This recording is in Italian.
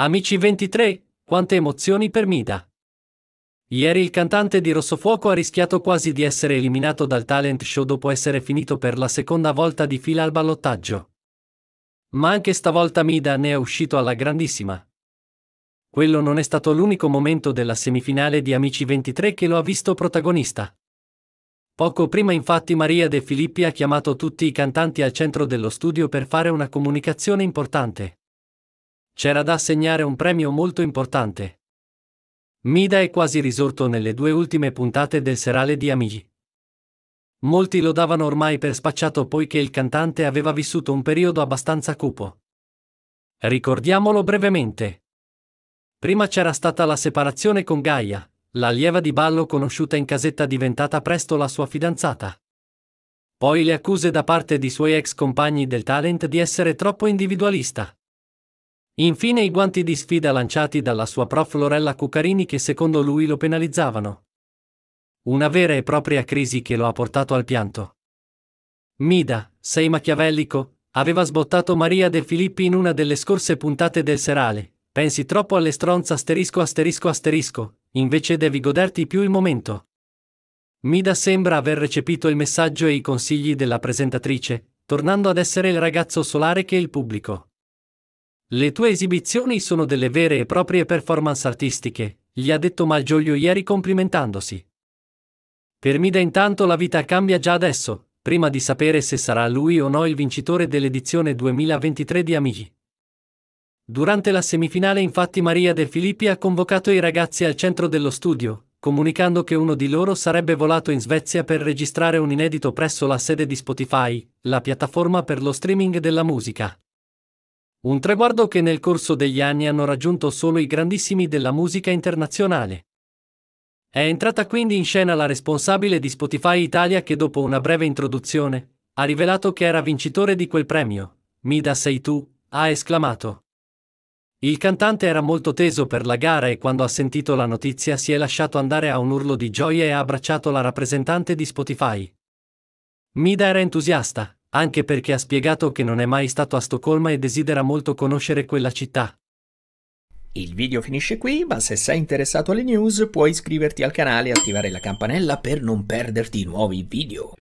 Amici 23, quante emozioni per Mida. Ieri il cantante di Rossofuoco ha rischiato quasi di essere eliminato dal talent show dopo essere finito per la seconda volta di fila al ballottaggio. Ma anche stavolta Mida ne è uscito alla grandissima. Quello non è stato l'unico momento della semifinale di Amici 23 che lo ha visto protagonista. Poco prima infatti Maria De Filippi ha chiamato tutti i cantanti al centro dello studio per fare una comunicazione importante. C'era da assegnare un premio molto importante. Mida è quasi risorto nelle due ultime puntate del serale di Amigi. Molti lo davano ormai per spacciato poiché il cantante aveva vissuto un periodo abbastanza cupo. Ricordiamolo brevemente. Prima c'era stata la separazione con Gaia, l'allieva di ballo conosciuta in casetta diventata presto la sua fidanzata. Poi le accuse da parte di suoi ex compagni del talent di essere troppo individualista. Infine i guanti di sfida lanciati dalla sua prof Lorella Cuccarini che secondo lui lo penalizzavano. Una vera e propria crisi che lo ha portato al pianto. Mida, sei machiavellico, aveva sbottato Maria De Filippi in una delle scorse puntate del serale. Pensi troppo alle stronze asterisco asterisco asterisco, invece devi goderti più il momento. Mida sembra aver recepito il messaggio e i consigli della presentatrice, tornando ad essere il ragazzo solare che il pubblico. Le tue esibizioni sono delle vere e proprie performance artistiche, gli ha detto Malgioglio ieri complimentandosi. Per Mida intanto la vita cambia già adesso, prima di sapere se sarà lui o no il vincitore dell'edizione 2023 di Amici. Durante la semifinale infatti Maria De Filippi ha convocato i ragazzi al centro dello studio, comunicando che uno di loro sarebbe volato in Svezia per registrare un inedito presso la sede di Spotify, la piattaforma per lo streaming della musica. Un traguardo che nel corso degli anni hanno raggiunto solo i grandissimi della musica internazionale. È entrata quindi in scena la responsabile di Spotify Italia che dopo una breve introduzione ha rivelato che era vincitore di quel premio. Mida sei tu, ha esclamato. Il cantante era molto teso per la gara e quando ha sentito la notizia si è lasciato andare a un urlo di gioia e ha abbracciato la rappresentante di Spotify. Mida era entusiasta, anche perché ha spiegato che non è mai stato a Stoccolma e desidera molto conoscere quella città. Il video finisce qui, ma se sei interessato alle news puoi iscriverti al canale e attivare la campanella per non perderti nuovi video.